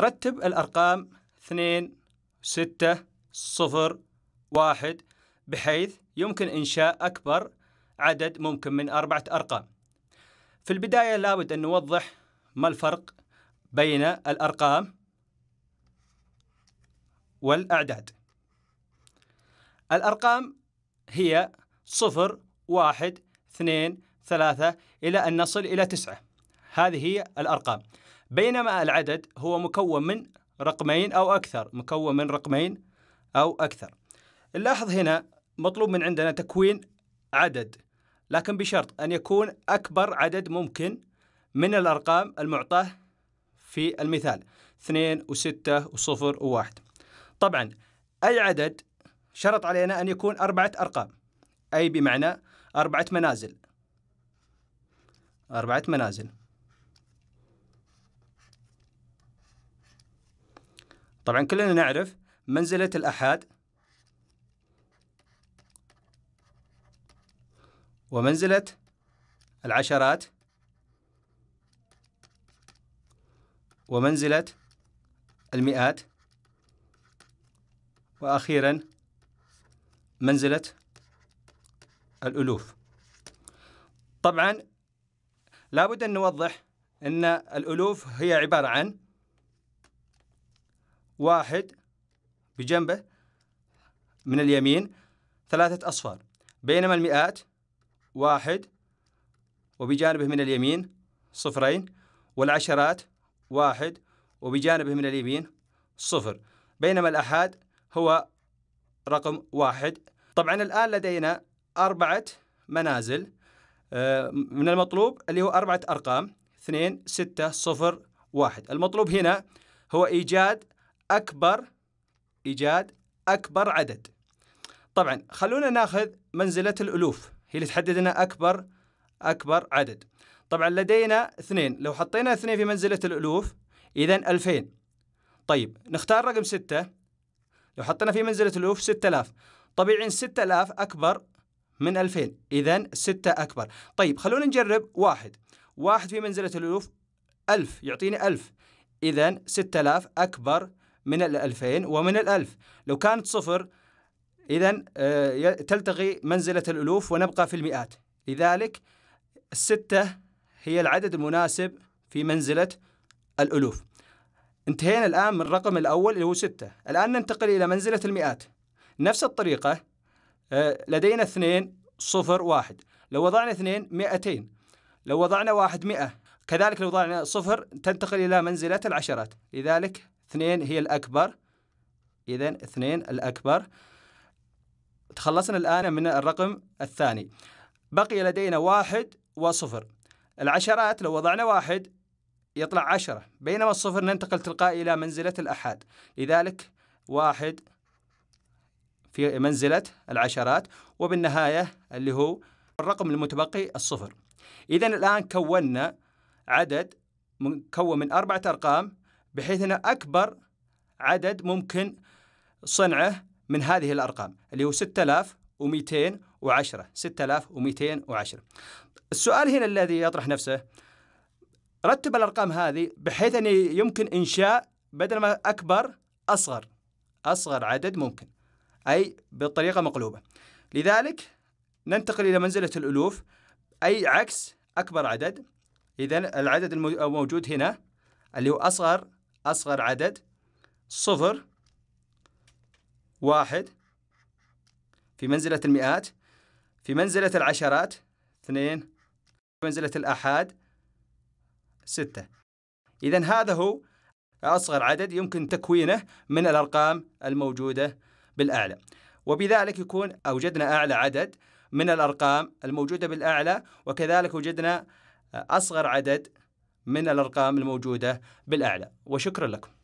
رتب الأرقام 2 6 0 1 بحيث يمكن إنشاء أكبر عدد ممكن من أربعة أرقام في البداية لابد أن نوضح ما الفرق بين الأرقام والأعداد الأرقام هي صفر واحد اثنين ثلاثة إلى أن نصل إلى تسعة هذه هي الأرقام بينما العدد هو مكون من رقمين أو أكثر مكون من رقمين أو أكثر نلاحظ هنا مطلوب من عندنا تكوين عدد لكن بشرط أن يكون أكبر عدد ممكن من الأرقام المعطاة في المثال 2 و6 و0 و1 طبعا أي عدد شرط علينا أن يكون أربعة أرقام أي بمعنى أربعة منازل أربعة منازل طبعا كلنا نعرف منزلة الأحاد ومنزلة العشرات ومنزلة المئات وأخيرا منزلة الألوف طبعا لابد أن نوضح أن الألوف هي عبارة عن واحد بجنبه من اليمين ثلاثة أصفار بينما المئات واحد وبجانبه من اليمين صفرين والعشرات واحد وبجانبه من اليمين صفر بينما الأحاد هو رقم واحد طبعا الآن لدينا أربعة منازل آه، من المطلوب اللي هو أربعة أرقام اثنين ستة صفر واحد المطلوب هنا هو إيجاد أكبر إيجاد أكبر عدد طبعا خلونا ناخذ منزلة الألوف هي اللي تحدد لنا أكبر أكبر عدد طبعا لدينا اثنين لو حطينا اثنين في منزلة الألوف إذا 2000 طيب نختار رقم ستة لو حطينا في منزلة الألوف 6000 طبيعي 6000 أكبر من 2000 إذا 6 أكبر طيب خلونا نجرب واحد واحد في منزلة الألوف 1000 يعطيني 1000 إذا 6000 أكبر من الألفين ومن الألف لو كانت صفر إذا آه، تلتقي منزلة الألوف ونبقى في المئات لذلك الستة هي العدد المناسب في منزلة الألوف انتهينا الآن من الرقم الأول اللي هو ستة الآن ننتقل إلى منزلة المئات نفس الطريقة آه، لدينا اثنين صفر واحد لو وضعنا اثنين مئتين لو وضعنا واحد مئة كذلك لو وضعنا صفر تنتقل إلى منزلة العشرات لذلك اثنين هي الأكبر إذا اثنين الأكبر تخلصنا الآن من الرقم الثاني بقي لدينا واحد وصفر العشرات لو وضعنا واحد يطلع عشرة بينما الصفر ننتقل تلقائي إلى منزلة الأحاد لذلك واحد في منزلة العشرات وبالنهاية اللي هو الرقم المتبقي الصفر إذا الآن كونا عدد مكون من أربعة أرقام بحيث أن أكبر عدد ممكن صنعه من هذه الأرقام اللي هو 6210 6210 السؤال هنا الذي يطرح نفسه رتب الأرقام هذه بحيث أن يمكن إنشاء بدل ما أكبر أصغر أصغر عدد ممكن أي بالطريقة مقلوبة لذلك ننتقل إلى منزلة الألوف أي عكس أكبر عدد إذا العدد الموجود هنا اللي هو أصغر أصغر عدد صفر واحد في منزلة المئات في منزلة العشرات اثنين في منزلة الأحاد ستة إذا هذا هو أصغر عدد يمكن تكوينه من الأرقام الموجودة بالأعلى وبذلك يكون أوجدنا أعلى عدد من الأرقام الموجودة بالأعلى وكذلك وجدنا أصغر عدد من الأرقام الموجودة بالأعلى وشكرا لكم